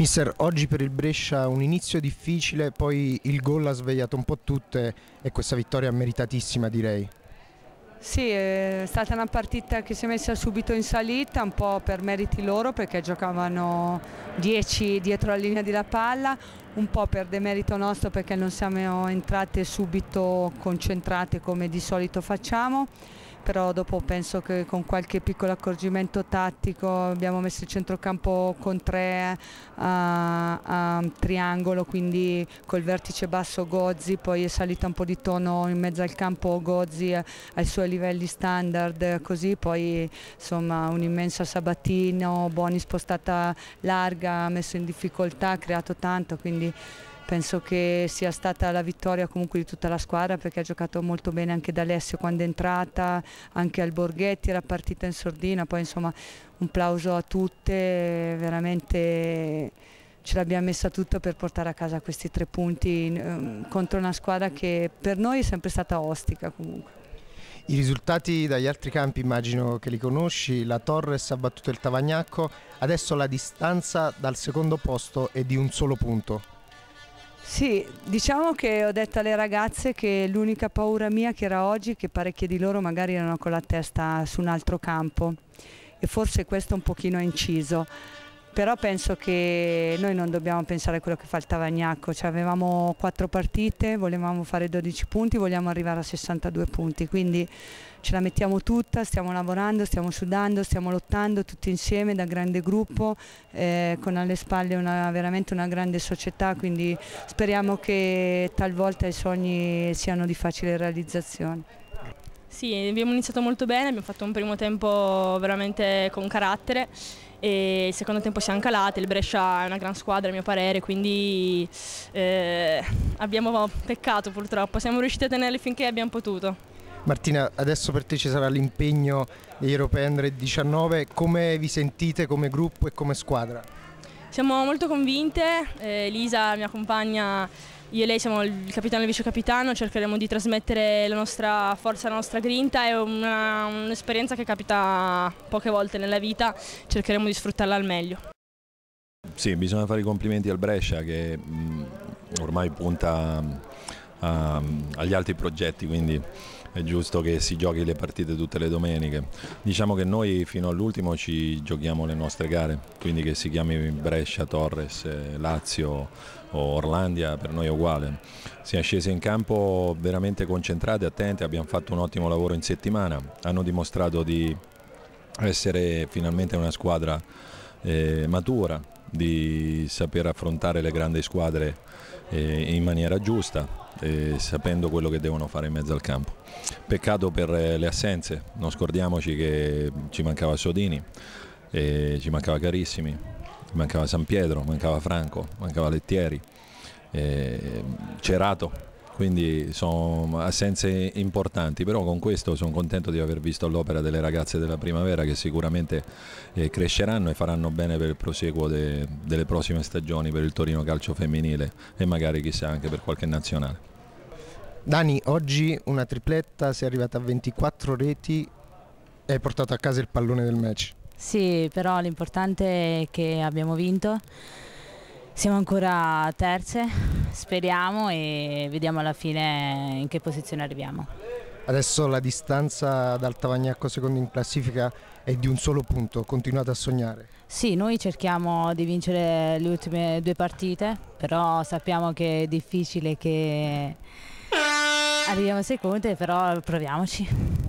Mister, oggi per il Brescia un inizio difficile, poi il gol ha svegliato un po' tutte e questa vittoria meritatissima direi. Sì, è stata una partita che si è messa subito in salita, un po' per meriti loro perché giocavano 10 dietro la linea della palla, un po' per demerito nostro perché non siamo entrate subito concentrate come di solito facciamo però dopo penso che con qualche piccolo accorgimento tattico abbiamo messo il centrocampo con tre eh, a, a triangolo, quindi col vertice basso Gozzi, poi è salita un po' di tono in mezzo al campo Gozzi eh, ai suoi livelli standard, eh, così poi insomma un'immensa Sabatino, Boni spostata larga, messo in difficoltà, ha creato tanto, quindi penso che sia stata la vittoria comunque di tutta la squadra perché ha giocato molto bene anche D'Alessio quando è entrata, anche al Borghetti era partita in sordina, poi insomma un plauso a tutte, veramente ce l'abbiamo messa tutta per portare a casa questi tre punti eh, contro una squadra che per noi è sempre stata ostica comunque. I risultati dagli altri campi immagino che li conosci, la Torres ha battuto il Tavagnacco, adesso la distanza dal secondo posto è di un solo punto. Sì, diciamo che ho detto alle ragazze che l'unica paura mia che era oggi è che parecchie di loro magari erano con la testa su un altro campo e forse questo un pochino ha inciso però penso che noi non dobbiamo pensare a quello che fa il Tavagnacco, cioè avevamo quattro partite, volevamo fare 12 punti, vogliamo arrivare a 62 punti, quindi ce la mettiamo tutta, stiamo lavorando, stiamo sudando, stiamo lottando tutti insieme da grande gruppo, eh, con alle spalle una, veramente una grande società, quindi speriamo che talvolta i sogni siano di facile realizzazione. Sì, abbiamo iniziato molto bene, abbiamo fatto un primo tempo veramente con carattere e il secondo tempo siamo calati, il Brescia è una gran squadra a mio parere, quindi eh, abbiamo peccato purtroppo, siamo riusciti a tenerli finché abbiamo potuto. Martina, adesso per te ci sarà l'impegno degli European 19, come vi sentite come gruppo e come squadra? Siamo molto convinte, eh, Lisa, mia compagna, io e lei siamo il capitano e il vice capitano, cercheremo di trasmettere la nostra forza, la nostra grinta, è un'esperienza che capita poche volte nella vita, cercheremo di sfruttarla al meglio. Sì, bisogna fare i complimenti al Brescia che mm, ormai punta mm, a, agli altri progetti, quindi è giusto che si giochi le partite tutte le domeniche. Diciamo che noi fino all'ultimo ci giochiamo le nostre gare, quindi che si chiami Brescia, Torres, eh, Lazio o Orlandia, per noi è uguale. Siamo scesi in campo veramente concentrati, attenti, abbiamo fatto un ottimo lavoro in settimana, hanno dimostrato di essere finalmente una squadra eh, matura, di saper affrontare le grandi squadre eh, in maniera giusta, eh, sapendo quello che devono fare in mezzo al campo. Peccato per eh, le assenze, non scordiamoci che ci mancava Sodini, eh, ci mancava Carissimi, mancava San Pietro, mancava Franco, mancava Lettieri, eh, Cerato quindi sono assenze importanti, però con questo sono contento di aver visto l'opera delle ragazze della primavera che sicuramente eh, cresceranno e faranno bene per il proseguo de, delle prossime stagioni per il Torino Calcio Femminile e magari chissà anche per qualche nazionale. Dani, oggi una tripletta, sei arrivata a 24 reti e hai portato a casa il pallone del match. Sì, però l'importante è che abbiamo vinto. Siamo ancora terze, speriamo e vediamo alla fine in che posizione arriviamo. Adesso la distanza dal Tavagnacco secondo in classifica è di un solo punto, continuate a sognare. Sì, noi cerchiamo di vincere le ultime due partite, però sappiamo che è difficile che arriviamo seconde, però proviamoci.